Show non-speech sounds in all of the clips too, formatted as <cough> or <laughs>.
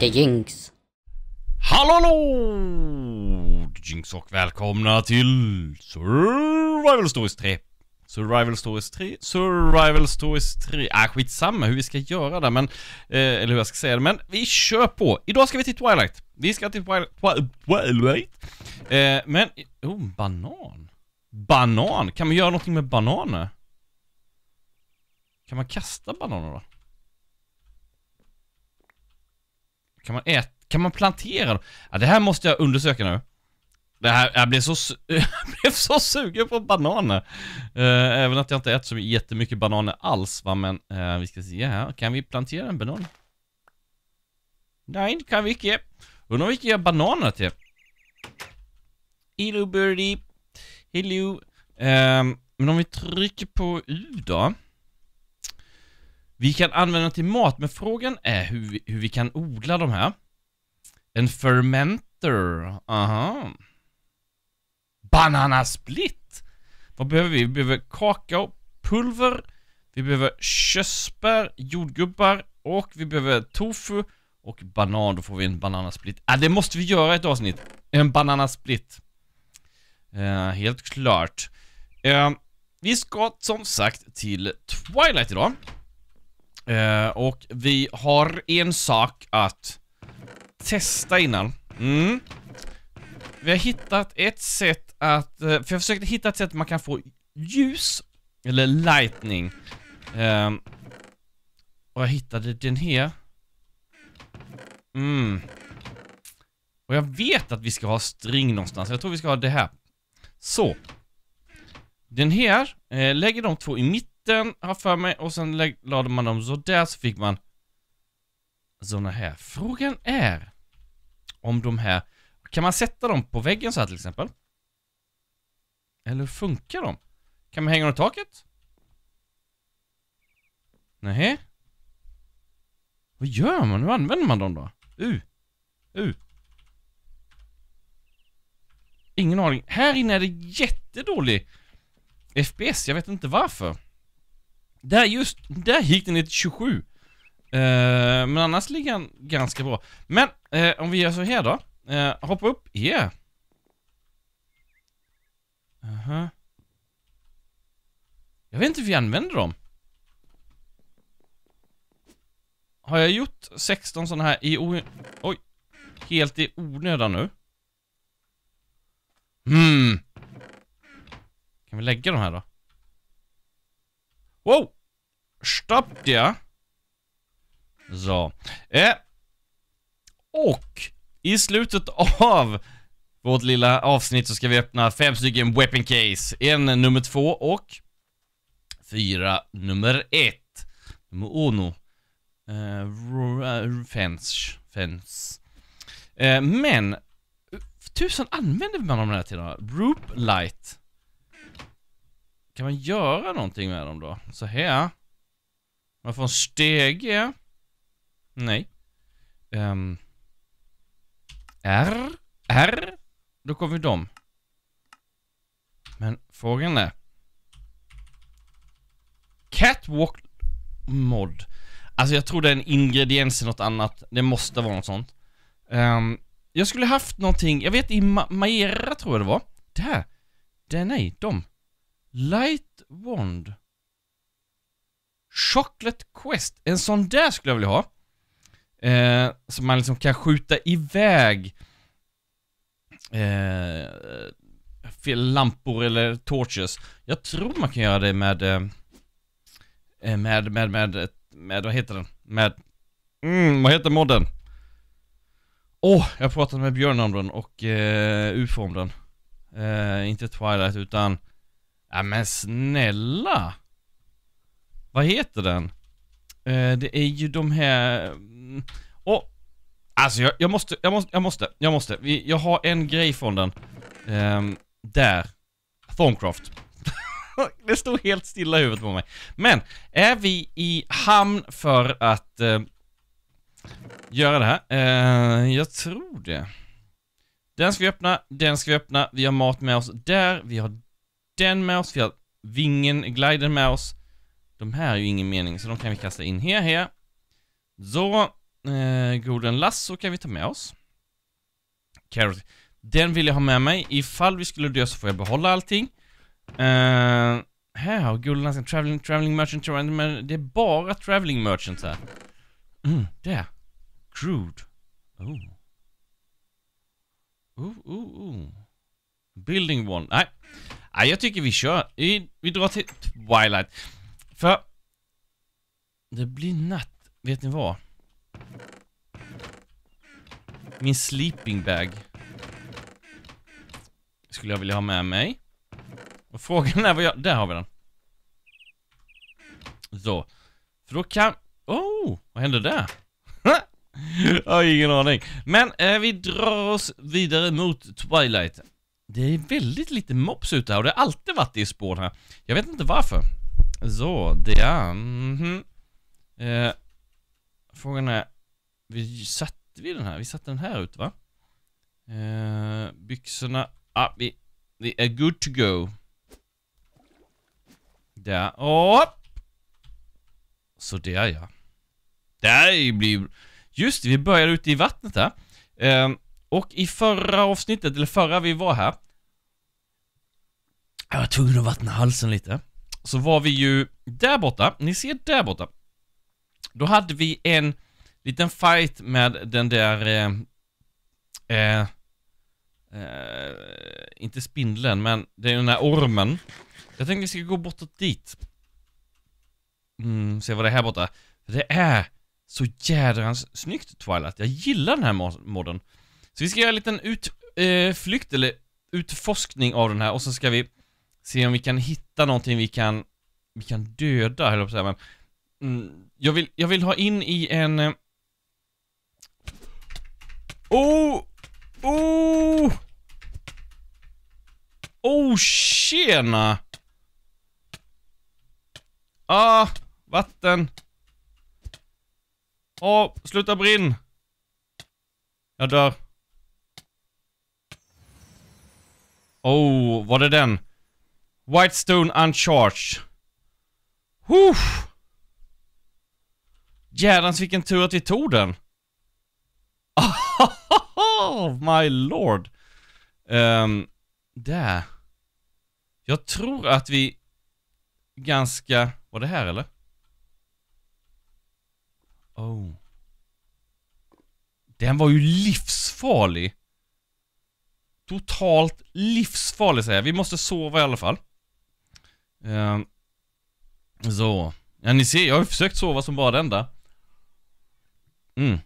The Jinx. Hallå, hallå! Jinx och välkomna till Survival Stories 3. Survival Stories 3, Survival Stories 3. Ah, äh, skitsamma hur vi ska göra det, men... Eh, eller hur jag ska säga det, men vi kör på! Idag ska vi till Twilight. Vi ska till Twilight... Twilight. Eh, men... Oh, banan. Banan! Kan man göra någonting med bananer? Kan man kasta bananer då? Kan man äta? Kan man plantera dem? Ja, det här måste jag undersöka nu. Det här, jag blev så, <laughs> jag blev så sugen på bananer. Uh, även att jag inte äter så jättemycket bananer alls va, men uh, vi ska se här. Kan vi plantera en banan? Nej, det kan vi inte. Undrar vilka jag bananer till. Hello birdie. Hello. Uh, men om vi trycker på U då. Vi kan använda dem till mat, men frågan är hur vi, hur vi kan odla de här. En fermenter, aha. Bananasplit! Vad behöver vi? Vi behöver kakao, pulver, vi behöver körsbär, jordgubbar och vi behöver tofu och banan. Då får vi en bananasplit. Ah, det måste vi göra ett avsnitt. En bananasplit. Eh, helt klart. Uh, vi ska som sagt till Twilight idag. Eh, och vi har en sak att testa innan. Mm. Vi har hittat ett sätt att... Eh, för jag försökte hitta ett sätt man kan få ljus, eller lightning. Eh, och jag hittade den här. Mm. Och jag vet att vi ska ha string någonstans. Jag tror vi ska ha det här. Så. Den här, eh, lägger de två i mitten mitten, har för mig, och sen lade man dem så där så fick man sådana här. Frågan är om de här, kan man sätta dem på väggen så här till exempel? Eller funkar de? Kan man hänga dem i taket? Nej. Vad gör man? Hur använder man dem då? U. U. Ingen aning. Här inne är det jättedålig FPS. Jag vet inte varför. Där just, där gick den ner till 27. Eh, men annars ligger den ganska bra. Men eh, om vi gör så här då. Eh, hoppa upp, yeah. Aha. Uh -huh. Jag vet inte hur vi använder dem. Har jag gjort 16 sådana här i o... Oj. Helt i onödan nu. Hmm. Kan vi lägga dem här då? Wow! Stoppt ja. Så. Eh. Och i slutet av vårt lilla avsnitt så ska vi öppna fem stycken weapon case. En nummer två och fyra nummer ett. Nummer uno. Uh, fence. Fence. Uh, men, tusan använder man de här till då? Roop light. Kan man göra någonting med dem då? Så här. Man får en stege. Nej. Um. R. R. Då kommer vi dem. Men frågan är... Catwalk mod. Alltså jag tror det är en ingrediens i något annat. Det måste vara något sånt. Um, jag skulle haft någonting, jag vet i Ma Maera tror jag det var. Där! Där nej, de. Light Wand. Chocolate Quest. En sån där skulle jag vilja ha. Eh, som man liksom kan skjuta iväg eh, lampor eller torches. Jag tror man kan göra det med, eh, eh, med, med, med, med, vad heter den? Med, mm, vad heter modden? Åh, oh, jag pratade med Björn om den och eh, UFO om den. Eh, inte Twilight utan Ja, men snälla! Vad heter den? Eh, det är ju de här... Mm, åh! Oh. Alltså jag, jag, måste, jag måste, jag måste, jag måste. Jag har en grej från den. Eh, där. Thorncroft. <laughs> det stod helt stilla i huvudet på mig. Men, är vi i hamn för att eh, göra det här? Eh, jag tror det. Den ska vi öppna, den ska vi öppna. Vi har mat med oss där, vi har den med oss, vi har vingen, gliden med oss. De här är ju ingen mening, så de kan vi kasta in här, här. Så, eh, Golden Lasso kan vi ta med oss. Carrot. Den vill jag ha med mig. Ifall vi skulle dö så får jag behålla allting. Eh, här, Golden Lasso, traveling, traveling merchant, men det är bara traveling merchants här. Mm, där. Crude. Oh. Oh, oh, oh. Building one. Nej. Nej, jag tycker vi kör. Vi, vi drar till Twilight. För... Det blir natt. Vet ni vad? Min sleeping bag. Skulle jag vilja ha med mig. Och frågan är vad jag... Där har vi den. Så. För då kan... Oh! Vad hände där? <laughs> jag har ingen aning. Men eh, vi drar oss vidare mot Twilight. Det är väldigt lite mops ute här och det har alltid varit det i spåren här. Jag vet inte varför. Så, det är... Mm -hmm. eh, frågan är... Vi satte vi den här? Vi satte den här ut va? Eh, byxorna... Ah, vi, vi är good to go. Där. Åh! Så där ja. Där blir... Just det, vi börjar ute i vattnet här. Eh, och i förra avsnittet, eller förra vi var här Jag var tvungen att vattna halsen lite Så var vi ju där borta, ni ser där borta Då hade vi en liten fight med den där eh, eh, eh, Inte spindeln, men det är den där ormen Jag tänkte vi ska gå bortåt dit mm, Se vad det är här borta Det är så jädrans snyggt Twilight Jag gillar den här modden så vi ska göra en liten utflykt, eh, eller utforskning av den här och så ska vi se om vi kan hitta någonting vi kan, vi kan döda, höll jag på att säga, mm, jag, vill, jag vill ha in i en... Eh... Oh! Oh! Oh, tjena! Ah, vatten. Ah, sluta brinn. Jag dör. Oh, var det den? Whitestone Uncharged. Huh. Jädrans vilken tur att vi tog den. Oh <laughs> my lord. Um, där. Jag tror att vi ganska... Var det här eller? Oh. Den var ju livsfarlig totalt livsfarlig säger jag. Vi måste sova i alla fall. Eh, så. Ja, ni ser, jag har ju försökt sova som bara den där. Mm.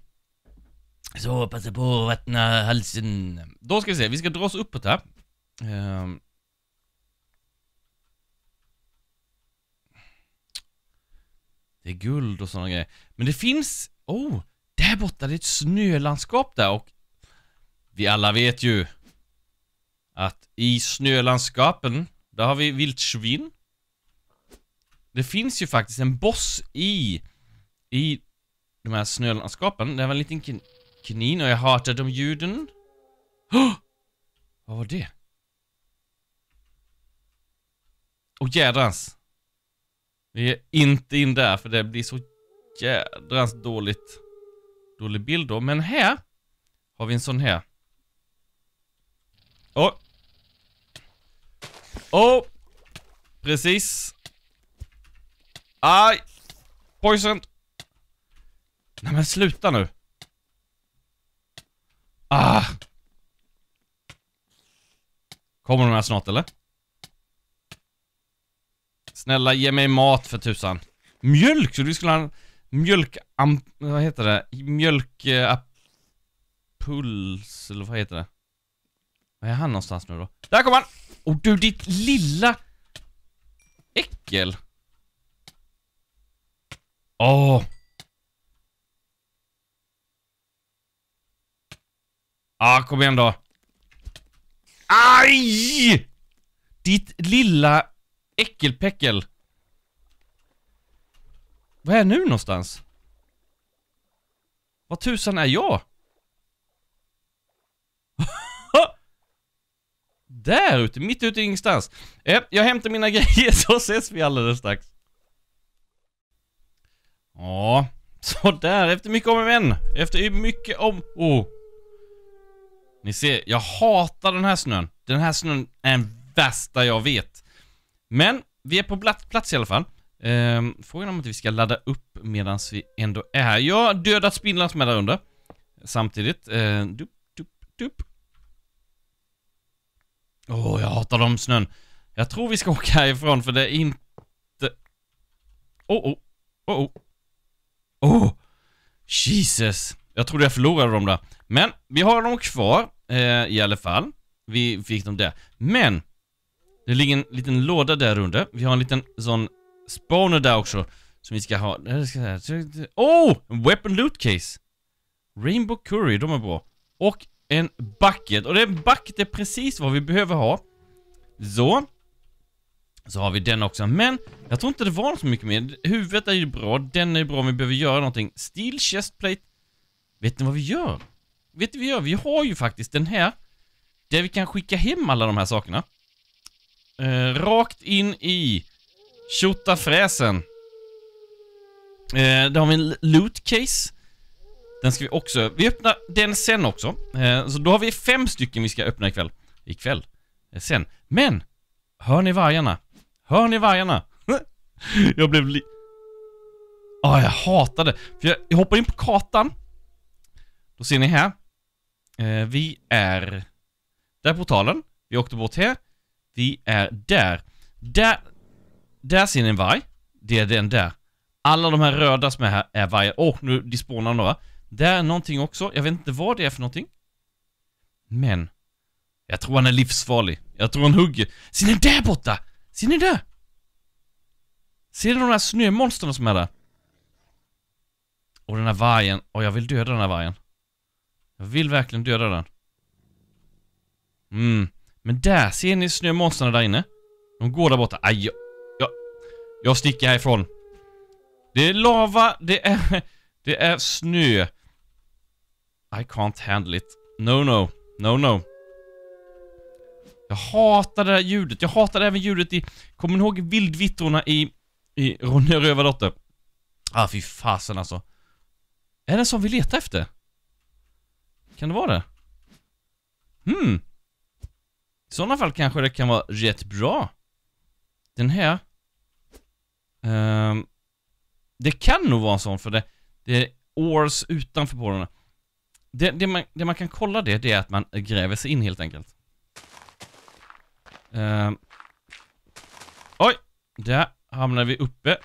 Så, passa på att vattna halsen. Då ska vi se, vi ska dra oss uppåt här. Eh, det är guld och sådana grejer. Men det finns... Oh! Där borta, det är ett snölandskap där och... Vi alla vet ju att i snölandskapen, där har vi vildsvin. Det finns ju faktiskt en boss i, i de här snölandskapen. Det var en liten kanin och jag hatar de ljuden. Oh! Vad var det? Och jädrans. Vi är inte in där för det blir så jädrans dåligt. Dålig bild då. Men här har vi en sån här. Åh, oh, Oh! Precis. Aj! Poison! Nej men sluta nu. Ah! Kommer de här snart eller? Snälla ge mig mat för tusan. Mjölk? Så du skulle ha en mjölk... vad heter det? Mjölk... Eh, puls, eller vad heter det? Var är han någonstans nu då? Där kommer han! Och du, ditt lilla äckel. Åh. Oh. Ah, kom igen då. Aj! Ditt lilla äckelpäckel. Vad är jag nu någonstans? Vad tusan är jag? Där ute, mitt ute i ingenstans. Eh, jag hämtar mina <laughs> grejer så ses vi alldeles strax. Ja, sådär. efter mycket om och men. Efter mycket om... Oh. Ni ser, jag hatar den här snön. Den här snön är den värsta jag vet. Men vi är på plats i alla fall. Ehm, frågan om att vi ska ladda upp medan vi ändå är här. Jag har dödat spindlarna som är där under. Samtidigt. Ehm, dup, dup, dup. Åh, oh, jag hatar de snön. Jag tror vi ska <laughs> åka härifrån för det är inte... Åh, oh, åh, oh, åh, oh. oh. Jesus. Jag trodde jag förlorade dem där. Men vi har dem kvar eh, i alla fall. Vi fick dem där. Men det ligger en liten låda där under. Vi har en liten sån spawner där också som vi ska ha. Åh! Oh! En weapon loot case. Rainbow curry, de är bra. Och en bucket. Och det är en bucket är precis vad vi behöver ha. Så. Så har vi den också. Men jag tror inte det var så mycket mer. Huvudet är ju bra. Den är bra om vi behöver göra någonting. Steel chestplate. Vet ni vad vi gör? Vet ni vad vi gör? Vi har ju faktiskt den här. Där vi kan skicka hem alla de här sakerna. Eh, rakt in i tjotafräsen. Eh, där har vi en loot case. Den ska vi också, vi öppnar den sen också. Eh, så då har vi fem stycken vi ska öppna ikväll. Ikväll? Eh, sen. Men! Hör ni vargarna? Hör ni vargarna? <laughs> jag blev li... Ah, oh, jag hatade. För jag, jag hoppar in på kartan. Då ser ni här. Eh, vi är... Där portalen. Vi åkte bort här. Vi är där. Där... Där ser ni en varg. Det är den där. Alla de här röda som är här är vargar. Åh, oh, nu dispånar några. Det är någonting också. Jag vet inte vad det är för någonting. Men. Jag tror han är livsfarlig. Jag tror han hugger. Ser ni där borta? Ser ni där? Ser ni de där snömonstren som är där? Och den här vargen. Och jag vill döda den här vargen. Jag vill verkligen döda den. Mm. Men där, ser ni snömonstren där inne? De går där borta. Aj, jag, jag, jag sticker härifrån. Det är lava, det är, <laughs> det är snö. I can't handle it. No, no. No, no. Jag hatar det där ljudet. Jag hatar även ljudet i... Kommer ni ihåg vildvittrorna i... I Ronja Rövardotter? Ah, fy fasen alltså. Är det som vi letar efter? Kan det vara det? Hmm. I sådana fall kanske det kan vara rätt bra. Den här... Um, det kan nog vara en sån för det, det är års utanför på porrarna. Det, det, man, det man kan kolla det, det är att man gräver sig in helt enkelt. Uh, oj! Där hamnar vi uppe.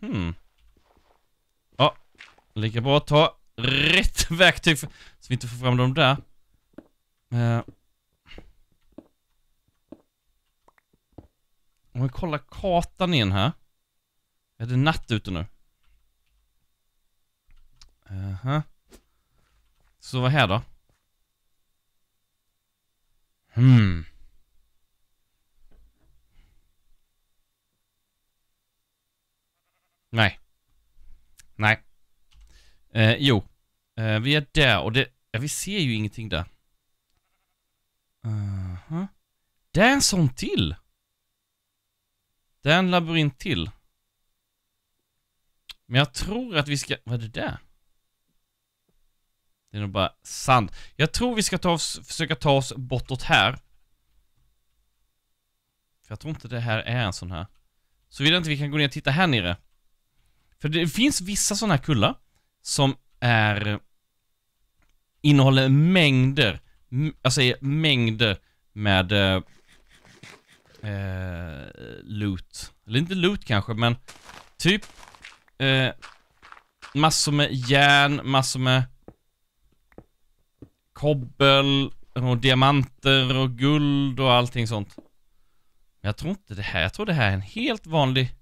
Hmm. Ja, lika bra att ta rätt <laughs> verktyg för, så vi inte får fram dem där. Uh. Om vi kollar kartan igen här. Är det natt ute nu? Aha. Uh -huh. Så vad här då? Hmm. Nej. Nej. Eh, jo. Eh, vi är där och det... Ja, vi ser ju ingenting där. Uh -huh. Det är en sån till! Det är en labyrint till. Men jag tror att vi ska... Vad är det där? Det är nog bara sand. Jag tror vi ska ta oss, försöka ta oss bortåt här. För jag tror inte det här är en sån här. Såvida inte vi kan gå ner och titta här nere. För det finns vissa såna här kullar som är... Innehåller mängder, jag alltså säger mängder med... Eh, eh, loot. Eller inte loot kanske, men typ Eh, massor med järn, massor med kobbel och diamanter och guld och allting sånt. Men jag tror inte det här, jag tror det här är en helt vanlig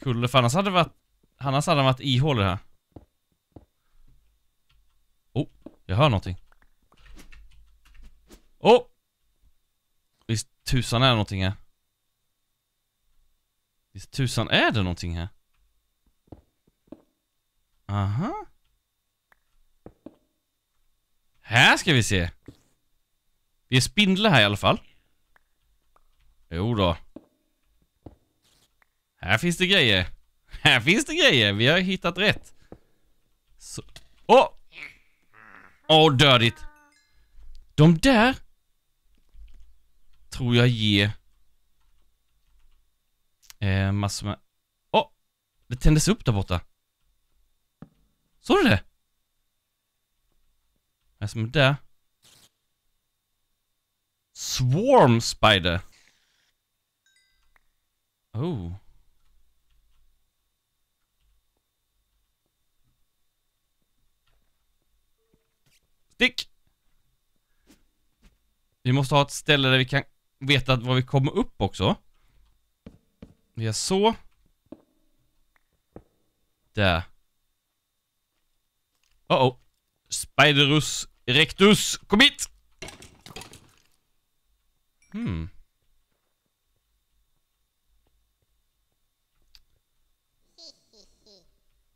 kulle, för annars hade det varit, annars hade det varit ihålig här. Oh, jag hör någonting. Oh! Visst tusan är det någonting här. Visst tusan är det någonting här. Aha. Här ska vi se. Det är spindlar här i alla fall. Jo då. Här finns det grejer. Här finns det grejer. Vi har hittat rätt. Så. Åh! Åh, oh, dödigt. De där tror jag ger eh, massor med... Åh! Oh, det tändes upp där borta. Såg du det? Vad som är det? Swarm spider. Oh. Stick! Vi måste ha ett ställe där vi kan veta var vi kommer upp också. Vi är så. Där. Oh oh Spiderus erectus, kom hit! Hmm.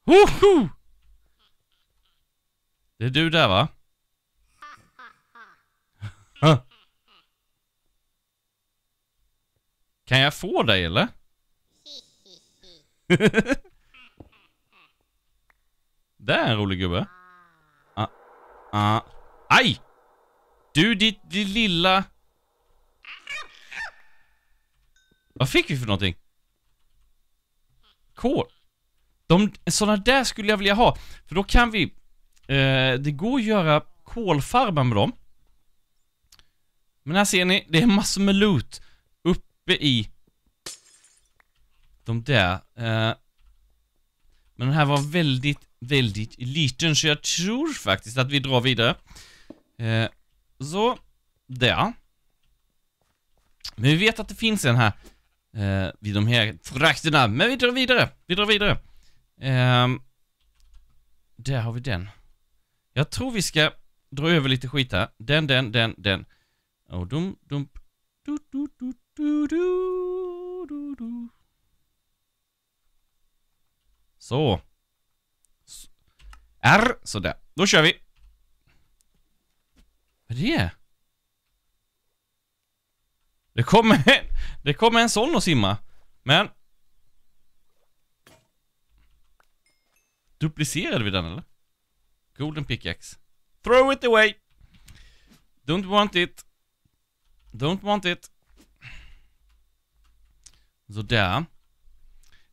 Woho! Det är du där va? <laughs> kan jag få dig eller? det är en rolig gubbe. Uh. Aj! Du, ditt, ditt lilla... Vad fick vi för någonting? Kol. De, sådana där skulle jag vilja ha. För då kan vi... Eh, det går att göra kolfarmar med dem. Men här ser ni, det är massor med loot uppe i de där. Eh, men den här var väldigt väldigt liten, så jag tror faktiskt att vi drar vidare. Eh, så, där. Men vi vet att det finns en här eh, vid de här trakterna, men vi drar vidare. Vi drar vidare. Eh, där har vi den. Jag tror vi ska dra över lite skit här. Den, den, den, den. Och dum, dum, du, du, du, du, du, du, du. Så. R, sådär. Då kör vi. Vad är det? Det kommer, det kommer en sån att simma. Men... Duplicerade vi den eller? Golden pickaxe. Throw it away! Don't want it. Don't want it. Sådär.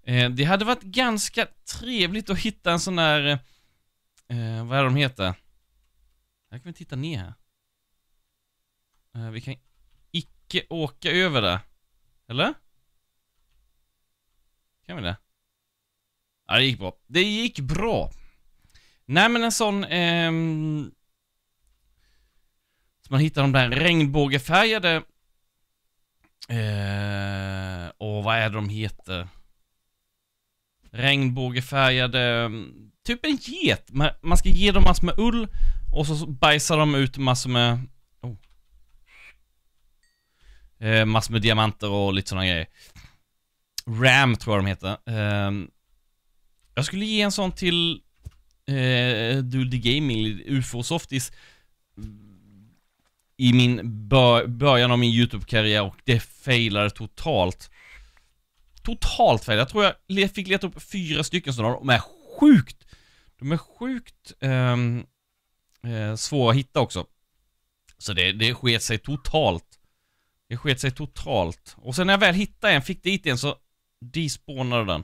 Eh, det hade varit ganska trevligt att hitta en sån där... Eh, Eh, vad är de heter? Här kan vi titta ner här. Eh, vi kan icke åka över det. Eller? Kan vi det? Ja, det gick bra. Det gick bra. Nej, men en sån... Ehm... Så man hittar de där regnbågefärgade... Eh... Åh, vad är det de heter? Regnbågefärgade typ en get. Man ska ge dem massor med ull och så bajsar de ut massor med... Oh. Eh, massor med diamanter och lite sådana grejer. Ram tror jag de heter. Eh, jag skulle ge en sån till eh, Dude Gaming, UFO Softis i min bör början av min YouTube-karriär och det failade totalt. Totalt failade. Jag tror jag fick leta upp fyra stycken sådana. De är sjukt de är sjukt ehm, eh, svåra att hitta också. Så det, det sket sig totalt. Det sket sig totalt. Och sen när jag väl hittade en, fick dit en, så despawnade den.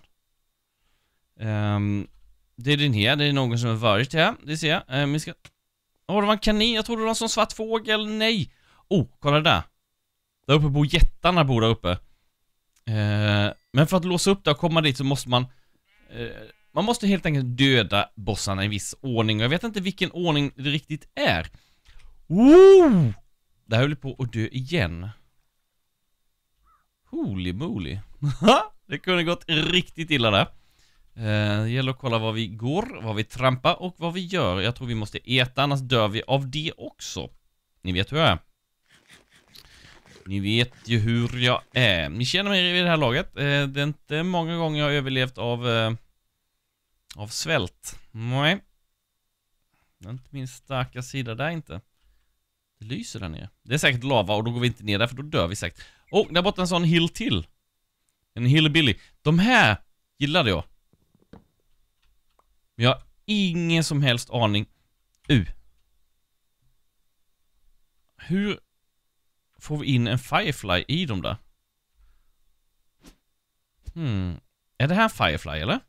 Um, det är den här, det är någon som har varit här, det ser jag. Um, vi ska... Åh, oh, det var en kanin, jag trodde det var en sån svart fågel, nej! Oh, kolla där! Där uppe bor jättarna, bor där uppe. Uh, men för att låsa upp det och komma dit så måste man eh, man måste helt enkelt döda bossarna i viss ordning och jag vet inte vilken ordning det riktigt är. Ooh! Där höll på att dö igen. Holy moly. <laughs> det kunde gått riktigt illa där. Eh, det gäller att kolla var vi går, var vi trampar och vad vi gör. Jag tror vi måste äta, annars dör vi av det också. Ni vet hur jag är. Ni vet ju hur jag är. Ni känner mig vid det här laget. Eh, det är inte många gånger jag har överlevt av eh, av svält? Nej. Det är inte min starka sida där inte. Det lyser där nere. Det är säkert lava och då går vi inte ner där för då dör vi säkert. Oh, där borta en sån hill till. En hillbilly. De här gillade jag. Men jag har ingen som helst aning. U. Hur får vi in en Firefly i dem där? Hmm. Är det här Firefly eller?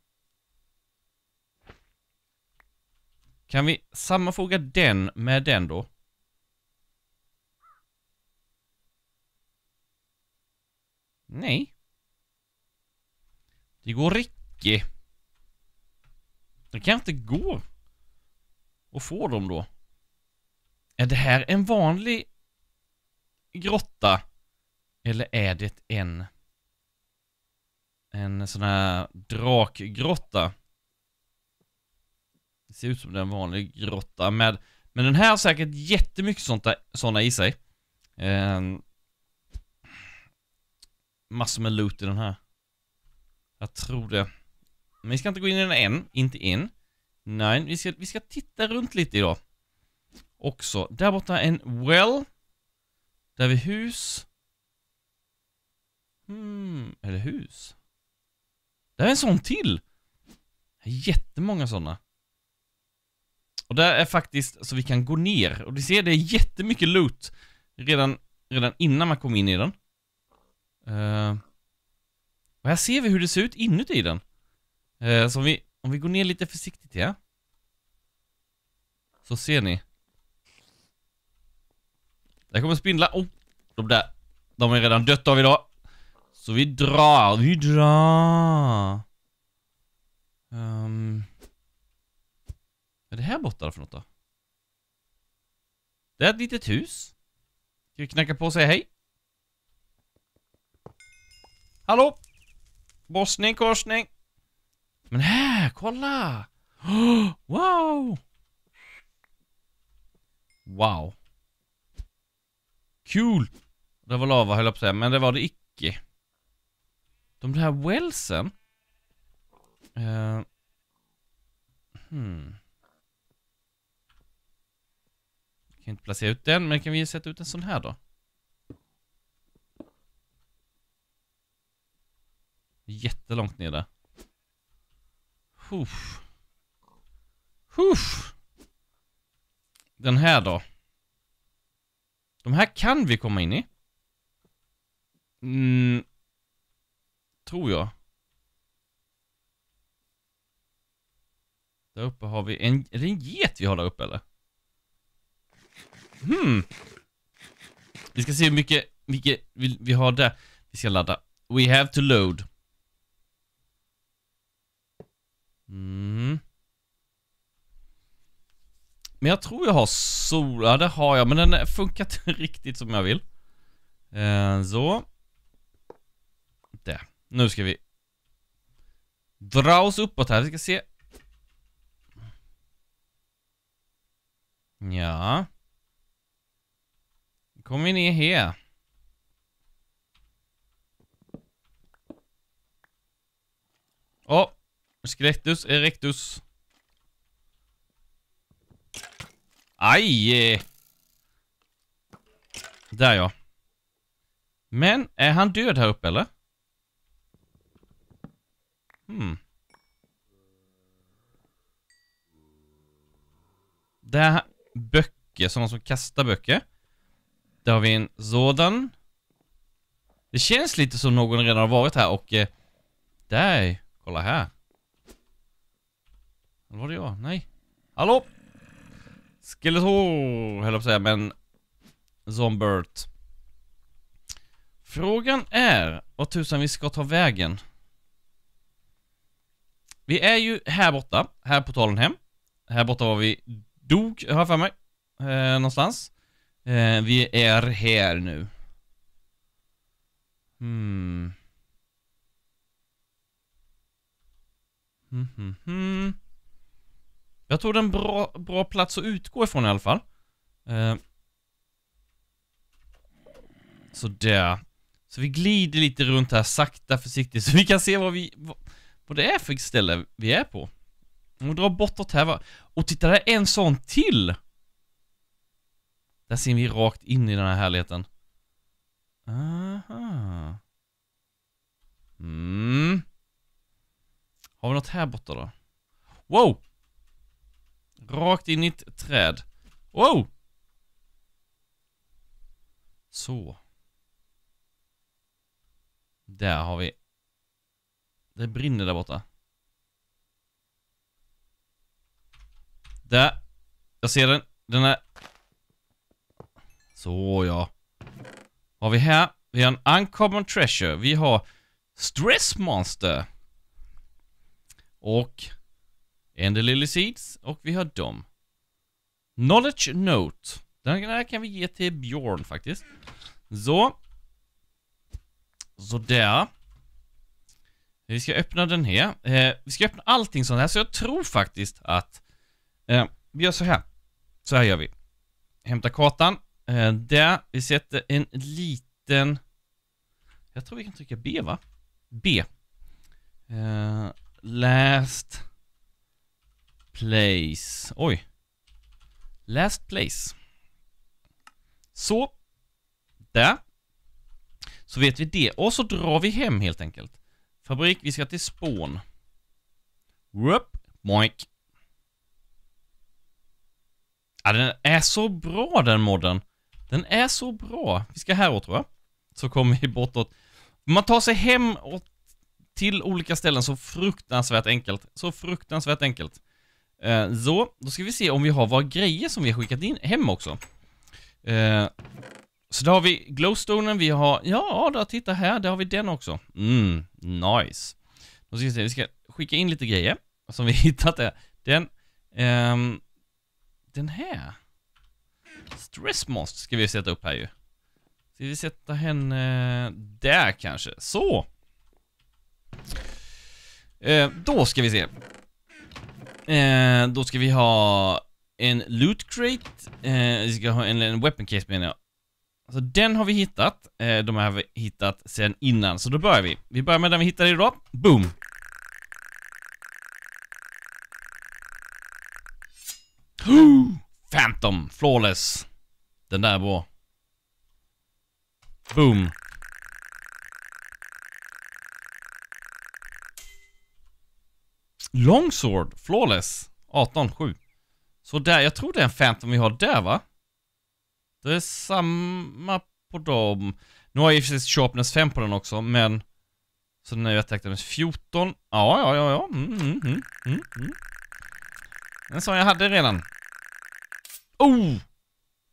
Kan vi sammanfoga den med den då? Nej. Det går icke. Det kan inte gå. Och få dem då. Är det här en vanlig grotta? Eller är det en... En sån här drakgrotta? ser ut som en vanlig grotta med... Men den här har säkert jättemycket sånt där, såna i sig. Eh, massor med loot i den här. Jag tror det. Men vi ska inte gå in i den än, inte in. Nej, vi ska, vi ska titta runt lite idag. Också. Där borta en well. Där vi hus. Hmm, eller hus? Där är en sån till! Jättemånga sådana. Och där är faktiskt så vi kan gå ner. Och du ser, det är jättemycket loot redan, redan innan man kom in i den. Uh, och här ser vi hur det ser ut inuti den. Uh, så om vi, om vi går ner lite försiktigt här. Så ser ni. Där kommer spindlar. Oh, de där. De är redan dött av idag. Så vi drar, vi drar. Um... Vad är det här borta för något då? Det är ett litet hus. Ska vi knacka på och säga hej? Hallå? Bossning, korsning. Men här, kolla! Oh, wow! Wow. Kul! Cool. Det var lava höll jag på att säga, men det var det icke. De här wellsen. Uh, hmm. kan inte placera ut den, men kan vi sätta ut en sån här då? Jättelångt ner där. Huff. Huff. Den här då. De här kan vi komma in i. Mm. Tror jag. Där uppe har vi en... Är det en get vi har där uppe eller? Hmm. Vi ska se hur mycket, mycket vi, vi har där. Vi ska ladda. We have to load. Mm. Men jag tror jag har sol... Ja, det har jag, men den funkar inte <laughs> riktigt som jag vill. Eh, så. Där. Nu ska vi dra oss uppåt här. Vi ska se. Ja kommer ner här. Åh! Oh, Skeletus erectus. Aj! Där ja. Men är han död här uppe eller? Hmm. Det här böcker, sådana som kastar böcker. Där har vi en sådan. Det känns lite som någon redan har varit här och... Eh, där, kolla här. Eller Var det jag? Nej. Hallå? Skeletor, höll jag på att säga, men... Zombert. Frågan är vad tusan vi ska ta vägen. Vi är ju här borta, här på talen hem. Här borta var vi dog, har jag för mig. Eh, någonstans. Eh, vi är här nu. Hmm. Mm, mm, Jag tror det är en bra, bra plats att utgå ifrån i alla fall. Eh. Sådär. Så vi glider lite runt här sakta försiktigt så vi kan se vad vi... Vad, vad det är för ställe vi är på. Om vi drar bortåt här va. Och titta, där är en sån till! Där ser vi rakt in i den här härligheten. Aha. Mm. Har vi något här borta då? Wow! Rakt in i ett träd. Wow! Så. Där har vi. Det brinner där borta. Där. Jag ser den. Den är så ja. har vi här? Vi har en Uncommon Treasure. Vi har Stress Monster. Och Ender Lily Seeds. Och vi har dem. Knowledge Note. Den här kan vi ge till Björn faktiskt. Så. Sådär. Vi ska öppna den här. Eh, vi ska öppna allting sånt här, så jag tror faktiskt att... Eh, vi gör så här. Så här gör vi. Hämta kartan. Eh, där, vi sätter en liten... Jag tror vi kan trycka B va? B. Eh, last place. Oj. Last place. Så. Där. Så vet vi det. Och så drar vi hem helt enkelt. Fabrik, vi ska till spån. Whoop, moink. Ja, den är så bra den modden. Den är så bra. Vi ska häråt tror jag. Så kommer vi bortåt. Man tar sig hem och till olika ställen så fruktansvärt enkelt. Så fruktansvärt enkelt. Eh, så, då ska vi se om vi har våra grejer som vi har skickat in hem också. Eh, så där har vi glowstonen, vi har, ja, då titta här, där har vi den också. Mm, nice. Då ska vi se, vi ska skicka in lite grejer som vi <laughs> hittat där. Den, ehm, den här. Stressmaster ska vi sätta upp här ju. Ska vi sätta henne där kanske? Så! Eh, då ska vi se. Eh, då ska vi ha en loot crate. Eh, vi ska ha en, en weapon case menar jag. Så den har vi hittat. Eh, de har vi hittat sedan innan, så då börjar vi. Vi börjar med den vi hittade idag. Boom! Hoo! Phantom, flawless. Den där är bra. Boom. Longsword, flawless. 18-7. Så där, jag tror det är en Phantom vi har där va? Det är samma på dem. Nu har jag i och för sig Sharpness 5 på den också, men... Så den är ju attack damage 14. Ja, ja, ja, ja. Mm, mm, mm, mm. Den mm. som jag hade redan. Oh!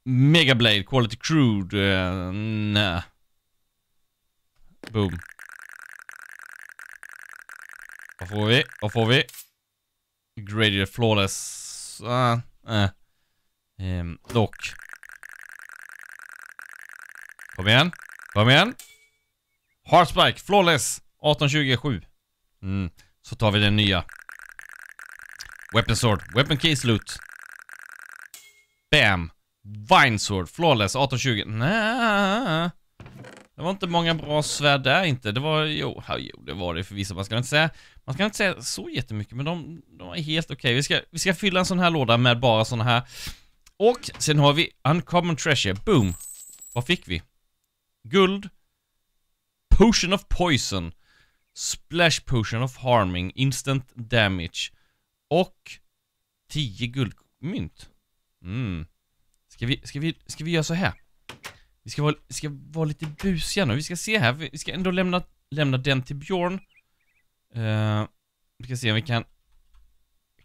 Megablade, Quality Crude, uh, nä. Boom. Vad får vi? Vad får vi? Graded Flawless. Uh, uh. Um, dock. Kom igen. Kom igen. Heartspike! Flawless. 1827. Mm. Så tar vi den nya. Weapon Sword, Weapon Case Loot. Bam! Vinesword, flawless, 1820. Nej. Det var inte många bra svärd där inte. Det var, jo, jo det var det förvisso. Man ska inte säga, man ska inte säga så jättemycket, men de, de är helt okej. Okay. Vi, ska, vi ska fylla en sån här låda med bara såna här. Och sen har vi Uncommon Treasure. Boom! Vad fick vi? Guld. Potion of Poison. Splash Potion of Harming. Instant Damage. Och 10 guldmynt. Mm. Ska vi, ska vi, ska vi göra så här? Vi ska vara, ska vara lite busiga nu. Vi ska se här. Vi ska ändå lämna, lämna den till Björn. Uh, vi ska se om vi kan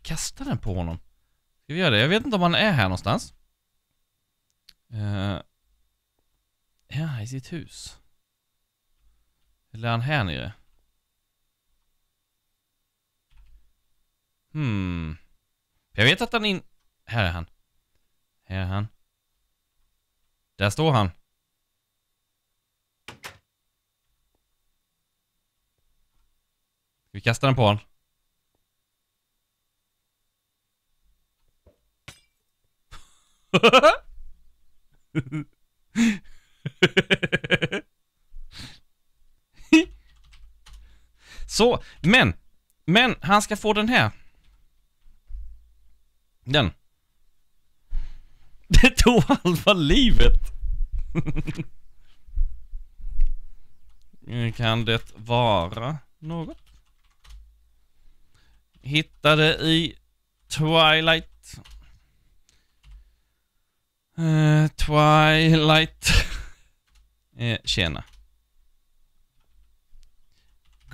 kasta den på honom. Ska vi göra det? Jag vet inte om han är här någonstans. Uh, är han i sitt hus? Eller är han här nere? Hmm. Jag vet att han är in... Här är han. Här är han. Där står han. Ska vi kasta den på honom? <laughs> Så, men. Men han ska få den här. Den. <laughs> Det tog halva livet. kan det vara något? Hittade i Twilight. Uh, Twilight. uh, <laughs> tjena.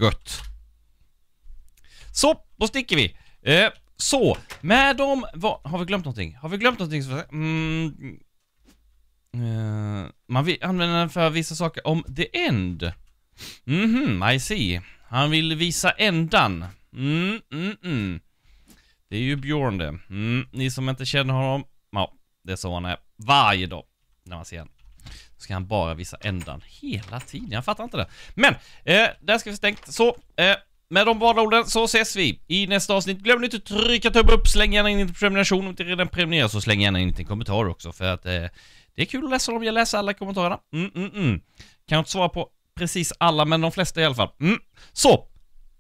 Gött. Så, då sticker vi. Uh, så, med dem var, Har vi glömt någonting? Har vi glömt någonting? Mm, uh, man vill använda den för vissa saker om the end. Mhm, I see. Han vill visa ändan. Mm, mm, mm. Det är ju Björn det. Mm, ni som inte känner honom, ja, det är så han är varje dag när man ser honom. ska han bara visa ändan hela tiden. Jag fattar inte det. Men, eh, där ska vi stängt. Så, eh, med de vanliga orden så ses vi i nästa avsnitt. Glöm inte att trycka tumme upp, släng gärna in en prenumeration om inte redan prenumererar så släng gärna in en liten kommentar också för att eh, det är kul att läsa dem. Jag läser alla kommentarerna. Mm, mm, mm. Kan jag inte svara på precis alla, men de flesta i alla fall. Mm. Så!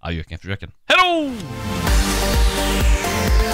Adjöken fröken. Hej då!